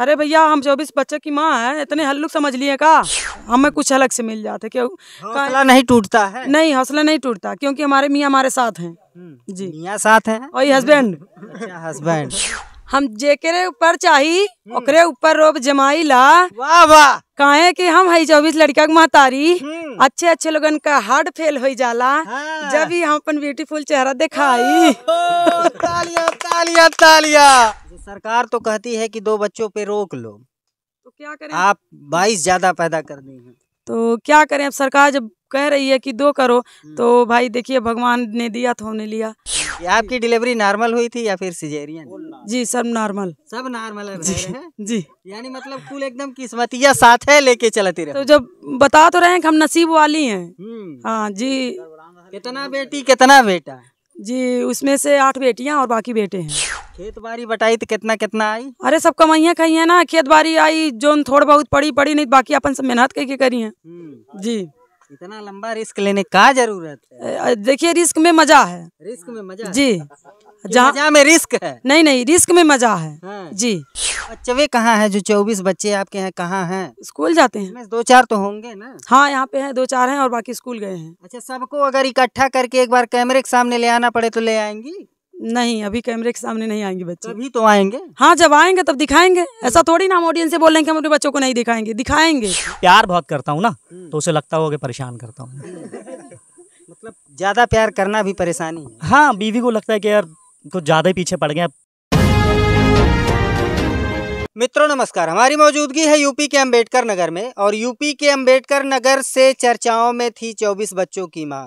अरे भैया हम चौबीस बच्चे की माँ है इतने हल्लुक समझ लिए का हमें कुछ अलग से मिल जाते क्यों हौसला नहीं टूटता है नहीं हौसला नहीं टूटता क्योंकि हमारे मियाँ हमारे साथ हैं हम्म, जी मियाँ साथ हैं और हस्बैंड अच्छा हस्बैंड हम जेकरे ऊपर चाही हम्म। ओकरे ऊपर रोब जमाई ला वाह वाह काहे कि हम है चौबीस लड़का के महतारी हम्म। अच्छे अच्छे लोगन का हार्ट फेल हो जाला हाँ। जब ही हम अपन ब्यूटीफुल चेहरा दिखाई तालिया तालिया तालिया सरकार तो कहती है कि दो बच्चों पे रोक लो तो क्या करें आप बाईस ज्यादा पैदा कर दी है तो क्या करें अब सरकार जब कह रही है कि दो करो हम्म। तो भाई देखिए भगवान ने दिया तो हमने लिया ये आपकी डिलीवरी नॉर्मल हुई थी या फिर सिजेरियन जी सब नॉर्मल सब नॉर्मल है जी, जी यानी मतलब कुल एकदम किस्मतिया साथ है लेके चलती रहे तो जब बता तो रहे हैं कि हम नसीब वाली हैं हम्म। हाँ जी कितना बेटी कितना बेटा जी उसमें से आठ बेटियां और बाकी बेटे हैं खेत बारी बताई तो कितना कितना आई अरे सब कमाइया कही है ना खेत बारी आई जो थोड़ा बहुत पड़ी पड़ी नहीं तो बाकी अपन सब मेहनत करके करी है हम्म। जी इतना लंबा रिस्क लेने का जरूरत है देखिए रिस्क में मजा है रिस्क में मजा जी जहाँ में रिस्क है नहीं नहीं रिस्क में मजा है हाँ। जी बच्चे कहाँ है जो चौबीस बच्चे आपके यहाँ कहाँ हैं स्कूल जाते हैं दो चार तो होंगे ना हाँ यहाँ पे हैं दो चार हैं और बाकी स्कूल गए हैं अच्छा सबको अगर इकट्ठा करके एक बार कैमरे के सामने ले आना पड़े तो ले आएंगी नहीं अभी कैमरे के सामने नहीं आएंगे बच्चे अभी तो आएंगे हाँ जब आएंगे तब दिखाएंगे हम्म। ऐसा थोड़ी ना हम ऑडियंस से बोल रहे हैं कि हम अपने बच्चों को नहीं दिखाएंगे दिखाएंगे प्यार बहुत करता हूँ ना हम्म। तो उसे लगता होगा परेशान करता हूँ मतलब ज्यादा प्यार करना भी परेशानी हाँ बीवी को लगता है कि यार कुछ ज्यादा ही पीछे पड़ गए मित्रों नमस्कार हमारी मौजूदगी है यूपी के अम्बेडकर नगर में और यूपी के अम्बेडकर नगर से चर्चाओं में थी चौबीस बच्चों की माँ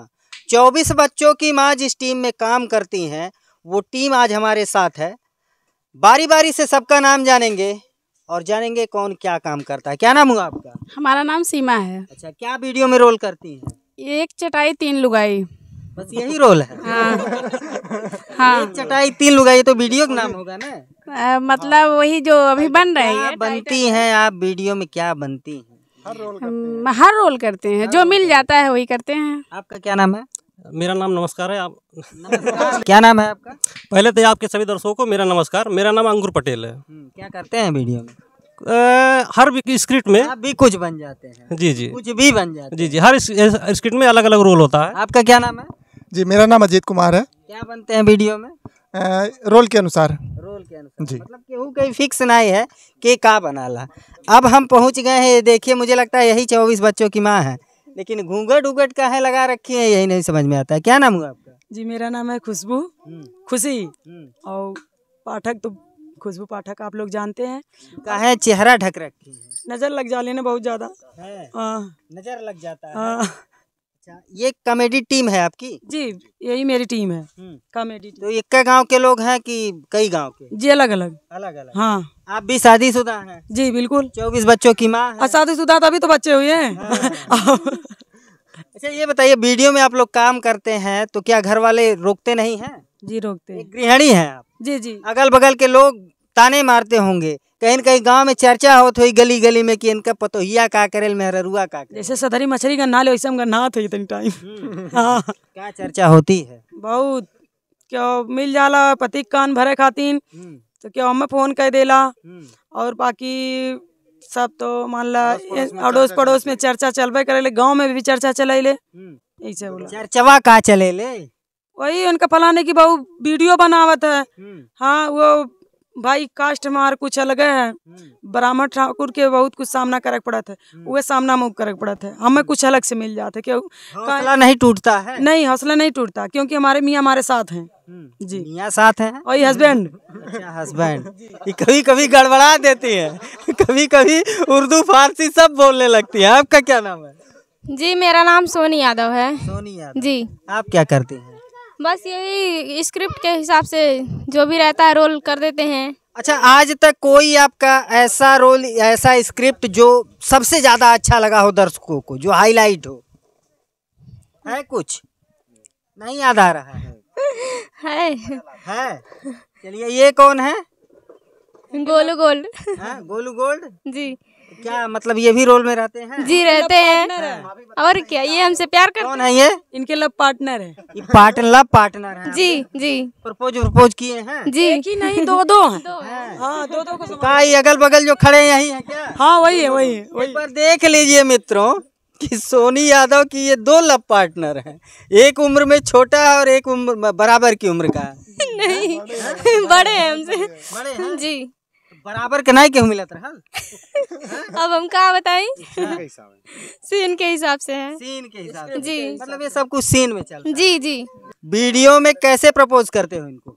चौबीस बच्चों की माँ जिस टीम में काम करती हैं वो टीम आज हमारे साथ है बारी बारी से सबका नाम जानेंगे और जानेंगे कौन क्या काम करता है क्या नाम हुआ आपका हमारा नाम सीमा है अच्छा क्या वीडियो में रोल करती है एक चटाई तीन लुगाई बस यही रोल है हाँ, हाँ। एक चटाई तीन लुगाई तो वीडियो का नाम होगा ना आ, मतलब हाँ। वही जो अभी बन रहे हैं बनती हैं आप वीडियो में क्या बनती हैं हर रोल करते हैं हर रोल करते हैं जो मिल जाता है वही करते हैं आपका क्या नाम है मेरा नाम नमस्कार है आप नमस्कार क्या नाम है आपका पहले तो आपके सभी दर्शकों को मेरा नमस्कार मेरा नाम अंकुर पटेल है हम्म, क्या करते हैं वीडियो में आ, हर स्क्रिप्ट में आप भी कुछ बन जाते हैं जी जी कुछ भी बन जाते जी जी हर स्क्रिप्ट में अलग अलग रोल होता है आपका क्या नाम है जी मेरा नाम अजीत कुमार है क्या बनते हैं वीडियो में रोल के अनुसार रोल के अनुसार जी मतलब केहू कहीं फिक्स नहीं है कि का ला अब हम पहुंच गए हैं ये देखिए मुझे लगता है यही चौबीस बच्चों की माँ है लेकिन घूंघट उगट का है लगा रखी है यही नहीं समझ में आता है क्या नाम हुआ आपका जी मेरा नाम है खुशबू हम्म। खुशी हम्म। और पाठक तो खुशबू पाठक आप लोग जानते हैं का है चेहरा ढक रखी है नजर लग जाने बहुत ज्यादा हाँ। नजर लग जाता है हाँ। अच्छा ये कॉमेडी टीम है आपकी जी यही मेरी टीम है कॉमेडी हम्म। तो इक्के गांव के लोग हैं कि कई गांव के जी अलग अलग अलग अलग हाँ आप भी शादीशुदा है जी बिल्कुल चौबीस बच्चों की माँ शादी शुदा तो अभी तो बच्चे हुए हैं हाँ। अच्छा ये बताइए वीडियो में आप लोग काम करते हैं तो क्या घर वाले रोकते नहीं है जी रोकते गृहणी है आप जी जी अगल बगल के लोग ताने मारते होंगे कहीं कहीं गांव में चर्चा होत हुई गली गली में कि इनका पतोहिया का करेल मेहरुआ का जैसे सदरी मछली का नाल वैसे हम नाथ थे इतनी टाइम हाँ क्या चर्चा होती है बहुत क्यों मिल जाला पति कान भरे खातिन हम्म। तो क्यों हमें फोन कर देला हम्म। और बाकी सब तो मान ला अड़ोस पड़ोस में चर्चा चलबे करे ले गाँव में भी चर्चा ले हम्म। ऐसे बोला चर्चवा का चले ले वही उनका फलाने की बहू वीडियो बनावत है हाँ वो भाई कास्ट हमार कुछ अलग है हम्म। ब्राह्मण ठाकुर के बहुत कुछ सामना करक पड़ा था वह सामना मुख करक पड़ा था हमें हम्म। कुछ अलग से मिल जाते हौसला नहीं टूटता है नहीं हौसला नहीं टूटता क्योंकि हमारे मियाँ हमारे साथ हैं हम्म। जी मियाँ साथ हैं और हस्बैंड हस्बैंड कभी कभी गड़बड़ा देती है कभी कभी उर्दू फारसी सब बोलने लगती है आपका क्या नाम है जी मेरा नाम सोनी यादव है सोनी यादव जी आप क्या करती हैं बस यही स्क्रिप्ट के हिसाब से जो भी रहता है रोल कर देते हैं अच्छा आज तक कोई आपका ऐसा रोल ऐसा स्क्रिप्ट जो सबसे ज़्यादा अच्छा लगा हो दर्शकों को जो हाईलाइट हो है कुछ नहीं याद आ रहा है है, है। चलिए ये कौन है गोलू गोल्ड हाँ, गोलू गोल्ड जी क्या मतलब ये भी रोल में रहते हैं जी रहते हैं है। हाँ। और क्या ये हमसे प्यार करते कौन है ये इनके लव पार्टनर है ये पार्टनर लव पार्टनर है जी जी प्रपोज प्रपोज किए हैं जी एक ही नहीं दो दो हैं हाँ।, हाँ दो दो को का अगल बगल जो खड़े यही है क्या हाँ वही है वही है वही पर देख लीजिए मित्रों कि सोनी यादव की ये दो लव पार्टनर हैं एक उम्र में छोटा है और एक उम्र बराबर की उम्र का नहीं बड़े हैं हमसे जी बराबर के नहीं क्यों मिला था अब हम कहा बताएं सीन के हिसाब से है सीन के हिसाब से जी मतलब ये सब कुछ सीन में चल जी जी वीडियो में कैसे प्रपोज करते हो इनको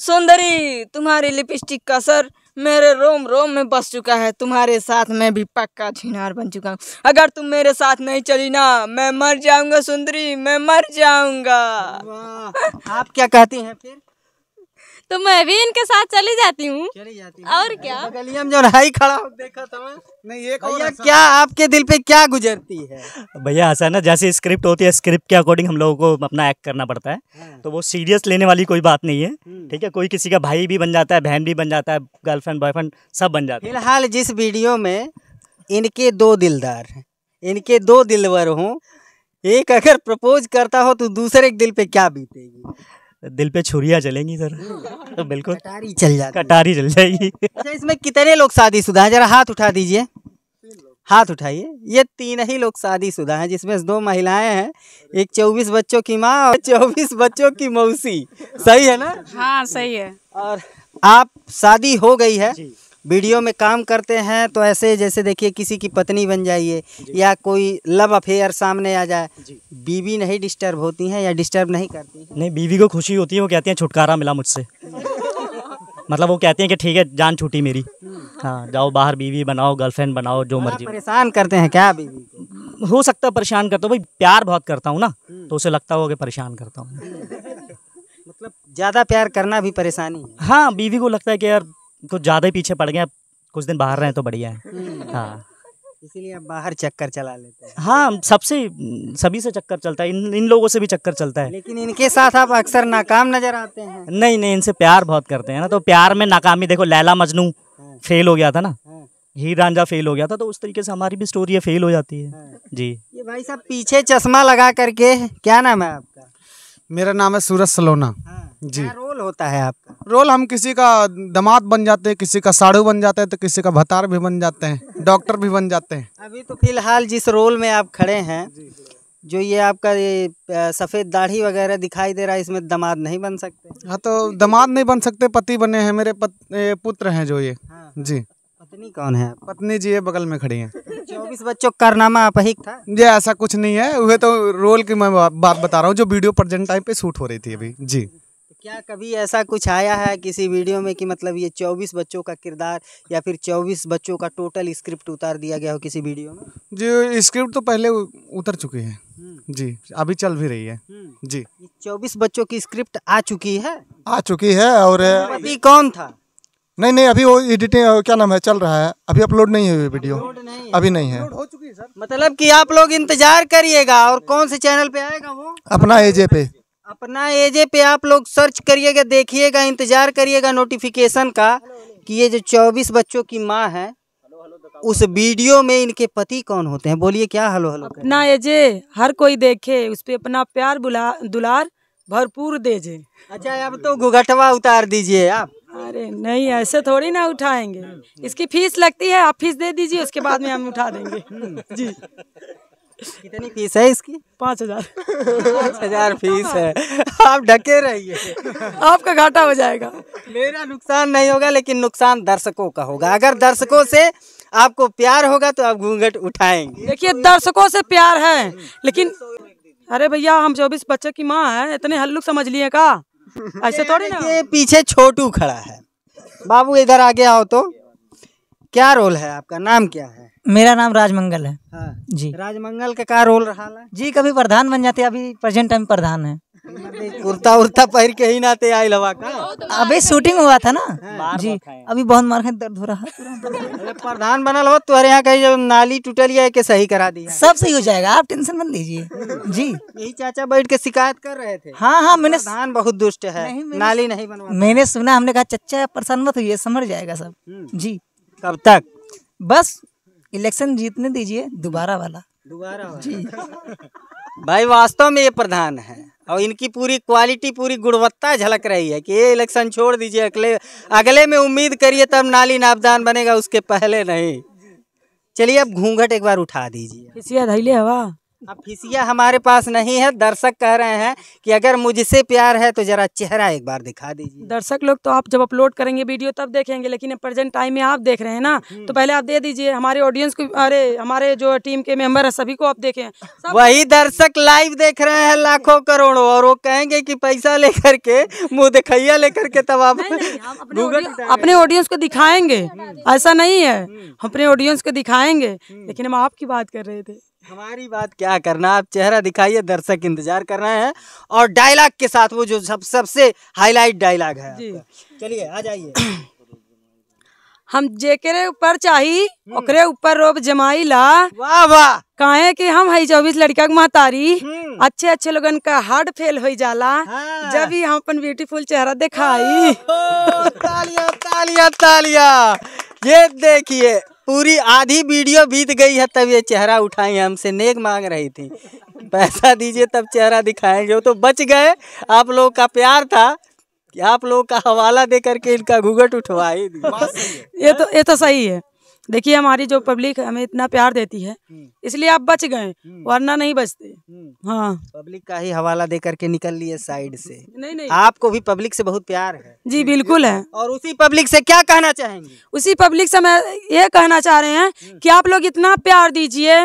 सुंदरी तुम्हारी लिपस्टिक का सर मेरे रोम रोम में बस चुका है तुम्हारे साथ मैं भी पक्का छिनार बन चुका हूँ अगर तुम मेरे साथ नहीं चली ना मैं मर जाऊंगा सुंदरी मैं मर जाऊंगा आप क्या कहती हैं फिर तो मैं भी इनके साथ चली जाती हूँ और क्या तो गलिया में जो हाई खड़ा देखा था मैं नहीं एक भैया क्या आपके दिल पे क्या गुजरती है भैया ऐसा ना जैसे स्क्रिप्ट होती है स्क्रिप्ट के अकॉर्डिंग हम लोगों को अपना एक्ट करना पड़ता है हाँ। तो वो सीरियस लेने वाली कोई बात नहीं है हम्म। ठीक है कोई किसी का भाई भी बन जाता है बहन भी बन जाता है गर्लफ्रेंड बॉयफ्रेंड सब बन जाता है फिलहाल जिस वीडियो में इनके दो दिलदार इनके दो दिलवर हों एक अगर प्रपोज करता हो तो दूसरे के दिल पे क्या बीतेगी दिल पे छुरिया चलेंगी सर तो बिल्कुल कटारी चल जाएगी कटारी चल जाएगी अच्छा इसमें कितने लोग शादी शुदा है जरा हाथ उठा दीजिए हाथ उठाइए ये तीन ही लोग शादी शुदा है जिसमें दो महिलाएं हैं एक चौबीस बच्चों की माँ और चौबीस बच्चों की मौसी सही है ना हाँ सही है और आप शादी हो गई है वीडियो में काम करते हैं तो ऐसे जैसे देखिए किसी की पत्नी बन जाइए या कोई लव अफेयर सामने आ जाए बीवी नहीं डिस्टर्ब होती हैं या डिस्टर्ब नहीं करती नहीं बीवी को खुशी होती है वो कहती हैं छुटकारा मिला मुझसे मतलब वो कहती हैं कि ठीक है जान छूटी मेरी हाँ जाओ बाहर बीवी बनाओ गर्लफ्रेंड बनाओ जो मर्जी परेशान करते हैं क्या बीवी हो सकता है परेशान करता हूँ भाई प्यार बहुत करता हूँ ना तो उसे लगता होगा कि परेशान करता हूँ मतलब ज़्यादा प्यार करना भी परेशानी हाँ बीवी को लगता है कि यार कुछ ज़्यादा ही पीछे पड़ गए अब कुछ दिन बाहर रहे तो बढ़िया है हम्म। हाँ इसीलिए अब बाहर चक्कर चला लेते हैं हाँ सबसे सभी से चक्कर चलता है इन इन लोगों से भी चक्कर चलता है लेकिन इनके साथ आप अक्सर नाकाम नजर आते हैं नहीं नहीं इनसे प्यार बहुत करते हैं ना तो प्यार में नाकामी देखो लैला मजनू हाँ। फेल हो गया था ना हाँ। ही रांझा फेल हो गया था तो उस तरीके से हमारी भी स्टोरी है फेल हो जाती है हाँ। जी ये भाई साहब पीछे चश्मा लगा करके क्या नाम है आपका मेरा नाम है सूरज सलोना हाँ, जी रोल होता है आपका रोल हम किसी का दमाद बन जाते हैं किसी का साड़ू बन जाते हैं तो किसी का भतार भी बन जाते हैं डॉक्टर भी बन जाते हैं अभी तो फिलहाल जिस रोल में आप खड़े हैं जो ये आपका ये सफ़ेद दाढ़ी वगैरह दिखाई दे रहा है इसमें दमाद नहीं बन सकते हाँ तो दमाद नहीं बन सकते पति बने हैं मेरे पत, पुत्र हैं जो ये हाँ, जी पत्नी कौन है पत्नी जी ये बगल में खड़ी हैं चौबीस बच्चों का कारनामा आप ही था जी ऐसा कुछ नहीं है वह तो रोल की मैं बात बता रहा हूँ जो वीडियो प्रेजेंट टाइम पे शूट हो रही थी अभी जी तो क्या कभी ऐसा कुछ आया है किसी वीडियो में कि मतलब ये चौबीस बच्चों का किरदार या फिर चौबीस बच्चों का टोटल स्क्रिप्ट उतार दिया गया हो किसी वीडियो में जी स्क्रिप्ट तो पहले उतर चुकी है हम्म। जी अभी चल भी रही है हम्म। जी चौबीस बच्चों की स्क्रिप्ट आ चुकी है आ चुकी है और तो कौन था नहीं नहीं अभी वो एडिटिंग क्या नाम है चल रहा है अभी अपलोड नहीं हुई वीडियो नहीं अभी नहीं है हो चुकी है सर मतलब कि आप लोग इंतजार करिएगा और कौन से चैनल पे आएगा वो अपना एजे पे अपना एजे पे आप लोग सर्च करिएगा देखिएगा इंतजार करिएगा नोटिफिकेशन का कि ये जो चौबीस बच्चों की माँ है उस वीडियो में इनके पति कौन होते हैं बोलिए क्या हलो हलो अपना एजे हर कोई देखे उस पर अपना प्यार दुलार भरपूर दे अच्छा अब तो घुघटवा उतार दीजिए आप अरे नहीं ऐसे थोड़ी ना उठाएंगे इसकी फीस लगती है आप फीस दे दीजिए उसके बाद में हम उठा देंगे जी कितनी फीस है इसकी पाँच हजार पाँच हजार फीस है आप ढके रहिए आपका घाटा हो जाएगा मेरा नुकसान नहीं होगा लेकिन नुकसान दर्शकों का होगा अगर दर्शकों से आपको प्यार होगा तो आप घूंघट उठाएंगे देखिए दर्शकों से प्यार है लेकिन अरे भैया हम चौबीस बच्चों की माँ है इतने हल्लुक समझ लिए का ऐसे थोड़ी ना ये पीछे छोटू खड़ा है बाबू इधर आगे आओ तो क्या रोल है आपका नाम क्या है मेरा नाम राजमंगल है हाँ। जी राजमंगल का क्या रोल रहा है जी कभी प्रधान बन जाते अभी प्रेजेंट टाइम प्रधान है कुर्ता उर्ता पहन के ही नाते आई लवा का अभी शूटिंग हुआ था ना हाँ। जी अभी बहुत मार दर्द हो रहा है प्रधान बना लो तुम्हारे यहाँ कहीं जब नाली टूटल या के सही करा दी सब सही हो जाएगा आप टेंशन मत लीजिए जी यही चाचा बैठ के शिकायत कर रहे थे हाँ हाँ मैंने प्रधान बहुत दुष्ट है नाली नहीं बनवा मैंने सुना हमने कहा चाचा प्रसन्न मत हुई समझ जाएगा सब हम्म। जी कब तक बस इलेक्शन जीतने दीजिए दोबारा वाला दोबारा जी भाई वास्तव में ये प्रधान है और इनकी पूरी क्वालिटी पूरी गुणवत्ता झलक रही है कि ये इलेक्शन छोड़ दीजिए अगले अगले में उम्मीद करिए तब नाली नापदान बनेगा उसके पहले नहीं चलिए अब घूंघट एक बार उठा दीजिए हवा अब फिसिया हमारे पास नहीं है दर्शक कह रहे हैं कि अगर मुझसे प्यार है तो जरा चेहरा एक बार दिखा दीजिए दर्शक लोग तो आप जब अपलोड करेंगे वीडियो तब देखेंगे लेकिन प्रेजेंट टाइम में आप देख रहे हैं ना हम्म। तो पहले आप दे दीजिए हमारे ऑडियंस को अरे हमारे जो टीम के मेंबर है सभी को आप देखें वही दर्शक लाइव देख रहे हैं लाखों करोड़ों और वो कहेंगे की पैसा लेकर के मुँह दिखैया लेकर के तब आप अपने ऑडियंस को दिखाएंगे हम्म। ऐसा नहीं है हम्म। अपने ऑडियंस को दिखाएंगे लेकिन हम आपकी बात कर रहे थे हमारी बात क्या करना आप चेहरा दिखाइए दर्शक इंतजार कर रहे हैं और डायलॉग के साथ वो जो सब सबसे हाईलाइट डायलॉग है चलिए आ जाइए हम जेकरे ऊपर चाही हम्म। ओकरे ऊपर रोब जमाई ला वाह वाह काहे कि हम है चौबीस लड़का के महतारी हम्म। अच्छे अच्छे लोगन का हार्ट फेल हो जाला हाँ। जब ही हम अपन ब्यूटीफुल चेहरा दिखाई तालिया तालिया तालिया ये देखिए पूरी आधी वीडियो बीत गई है तब ये चेहरा उठाई हमसे नेक मांग रही थी पैसा दीजिए तब चेहरा दिखाएंगे वो तो बच गए आप लोगों का प्यार था कि आप लोगों का हवाला दे करके इनका घुघट उठवाई ये तो ये तो सही है देखिए हमारी जो पब्लिक हमें इतना प्यार देती है हम्म। इसलिए आप बच गए हम्म। वरना नहीं बचते हम्म। हाँ पब्लिक का ही हवाला दे करके निकल लिए साइड से नहीं नहीं आपको भी पब्लिक से बहुत प्यार है जी बिल्कुल है और उसी पब्लिक से क्या कहना चाहेंगे उसी पब्लिक से मैं ये कहना चाह रहे हैं कि आप लोग इतना प्यार दीजिए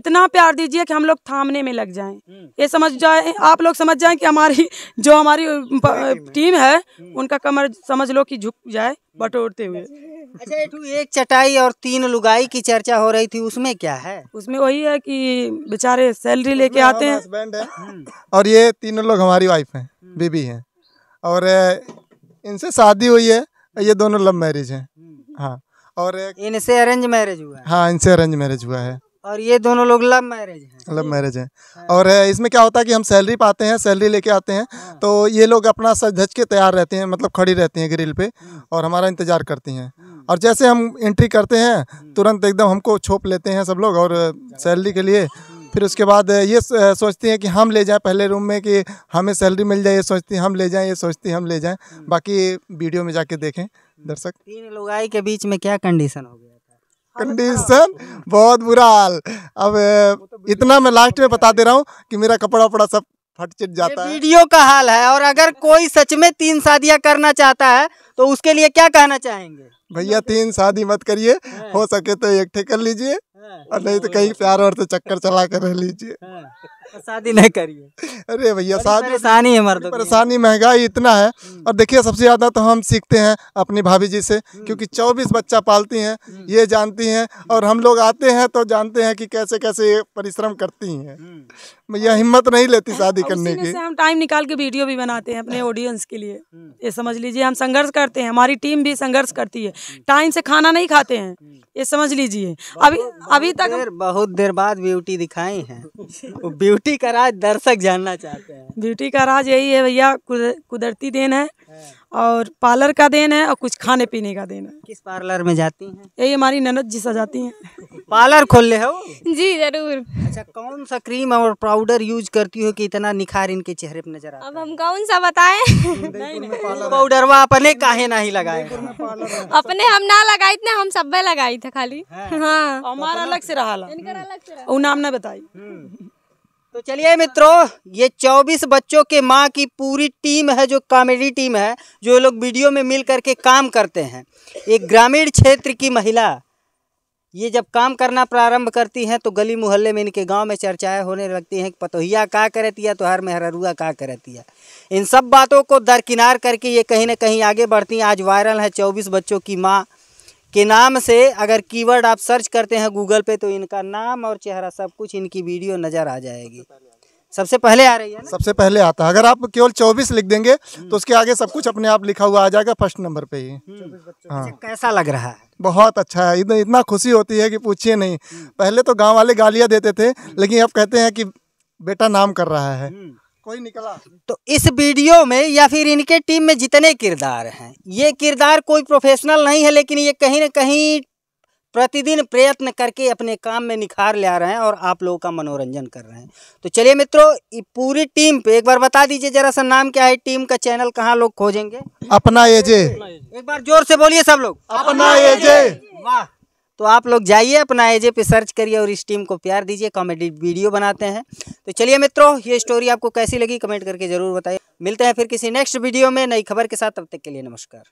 इतना प्यार दीजिए कि हम लोग थामने में लग जाए ये समझ जाए आप लोग समझ जाए की हमारी जो हमारी टीम है उनका कमर समझ लो की झुक जाए बटोरते हुए अच्छा एठू एक चटाई और तीन लुगाई की चर्चा हो रही थी उसमें क्या है उसमें वही है कि बेचारे सैलरी लेके हाँ, आते हैं हस्बैंड है हम्म। और ये तीनों लोग हमारी वाइफ हैं हम्म। बीबी हैं और इनसे शादी हुई है ये दोनों लव मैरिज है हाँ और इनसे अरेंज मैरिज हुआ है हाँ इनसे अरेंज मैरिज हुआ है और ये दोनों लोग लव मैरिज हैं लव मैरिज हैं हाँ। और इसमें क्या होता है कि हम सैलरी पाते हैं सैलरी लेके आते हैं हाँ। तो ये लोग अपना सज धज के तैयार रहते हैं मतलब खड़ी रहती हैं ग्रिल पे हम्म। और हमारा इंतज़ार करती हैं और जैसे हम एंट्री करते हैं हम्म। तुरंत एकदम हमको छोप लेते हैं सब लोग और सैलरी के लिए फिर उसके बाद ये सोचती हैं कि हम ले जाएं पहले रूम में कि हमें सैलरी मिल जाए ये सोचती हम ले जाएं ये सोचती हम ले जाएं हम्म। बाकी वीडियो में जाके देखें हम्म। दर्शक तीन आई के बीच में क्या कंडीशन हो गया कंडीशन बहुत बुरा हाल अब तो इतना मैं लास्ट में बता दे रहा हूँ कि मेरा कपड़ा वपड़ा सब फट चिट जाता है वीडियो का हाल है और अगर कोई सच में तीन शादियां करना चाहता है तो उसके लिए क्या कहना चाहेंगे भैया तीन शादी मत करिए हाँ। हो सके तो एक ठे कर लीजिए हाँ। और नहीं तो कहीं प्यार और तो चक्कर चला कर रह लीजिए हाँ। शादी नहीं करिए अरे भैया शादी परेशानी है मर्द परेशानी महंगाई इतना है हम्म। और देखिए सबसे ज़्यादा तो हम सीखते हैं अपनी भाभी जी से हम्म। क्योंकि 24 बच्चा पालती हैं हम्म। ये जानती हैं और हम लोग आते हैं तो जानते हैं कि कैसे कैसे ये परिश्रम करती हैं भैया हिम्मत नहीं लेती शादी करने की हम टाइम निकाल के वीडियो भी बनाते हैं अपने ऑडियंस हाँ। के लिए हम्म। ये समझ लीजिए हम संघर्ष करते हैं हमारी टीम भी संघर्ष करती है टाइम हम्म। से खाना नहीं खाते हैं हम्म। ये समझ लीजिए अभी अभी तक देर, बहुत देर बाद ब्यूटी दिखाई है ब्यूटी का राज दर्शक जानना चाहते हैं ब्यूटी का राज यही है भैया कुदरती देन है हाँ। और पार्लर का देन है और कुछ खाने पीने का देन है किस पार्लर में जाती हैं यही हमारी ननद जी सजाती हैं पार्लर खोल ले हो जी जरूर अच्छा कौन सा क्रीम और पाउडर यूज करती हो कि इतना निखार इनके चेहरे पर नजर आता अब हम कौन सा बताए पाउडर वो अपने काहे ना ही लगाए अपने हम ना लगाए इतने हम सब लगाई थे खाली हाँ।, हाँ हमारा अलग से रहा अलग से नाम ना बताई हम्म। तो चलिए मित्रों ये 24 बच्चों के माँ की पूरी टीम है जो कॉमेडी टीम है जो लोग वीडियो में मिल करके काम करते हैं एक ग्रामीण क्षेत्र की महिला ये जब काम करना प्रारंभ करती हैं तो गली मोहल्ले में इनके गांव में चर्चाएं होने लगती हैं कि पतोहिया का करती है तो हर हररुआ का करती है इन सब बातों को दरकिनार करके ये कहीं ना कहीं आगे बढ़ती हैं आज वायरल है चौबीस बच्चों की माँ के नाम से अगर कीवर्ड आप सर्च करते हैं गूगल पे तो इनका नाम और चेहरा सब कुछ इनकी वीडियो नज़र आ जाएगी सबसे पहले आ रही है ना? सबसे पहले आता है अगर आप केवल चौबीस लिख देंगे तो उसके आगे सब कुछ अपने आप लिखा हुआ आ जाएगा फर्स्ट नंबर पे ही हम्म। हाँ अच्छा, कैसा लग रहा है बहुत अच्छा है इतना इतना खुशी होती है कि पूछिए नहीं हम्म। पहले तो गांव वाले गालियां देते थे लेकिन अब कहते हैं कि बेटा नाम कर रहा है हम्म। कोई निकला तो इस वीडियो में या फिर इनके टीम में जितने किरदार हैं ये किरदार कोई प्रोफेशनल नहीं है लेकिन ये कहीं ना कहीं प्रतिदिन प्रयत्न करके अपने काम में निखार ले आ रहे हैं और आप लोगों का मनोरंजन कर रहे हैं तो चलिए मित्रों पूरी टीम पे एक बार बता दीजिए जरा सा नाम क्या है टीम का चैनल कहाँ लोग खोजेंगे अपना एजे एक बार जोर से बोलिए सब लोग अपना एजे वाह तो आप लोग जाइए अपना एजे पे सर्च करिए और इस टीम को प्यार दीजिए कॉमेडी वीडियो बनाते हैं तो चलिए मित्रों ये स्टोरी आपको कैसी लगी कमेंट करके ज़रूर बताइए मिलते हैं फिर किसी नेक्स्ट वीडियो में नई खबर के साथ तब तक के लिए नमस्कार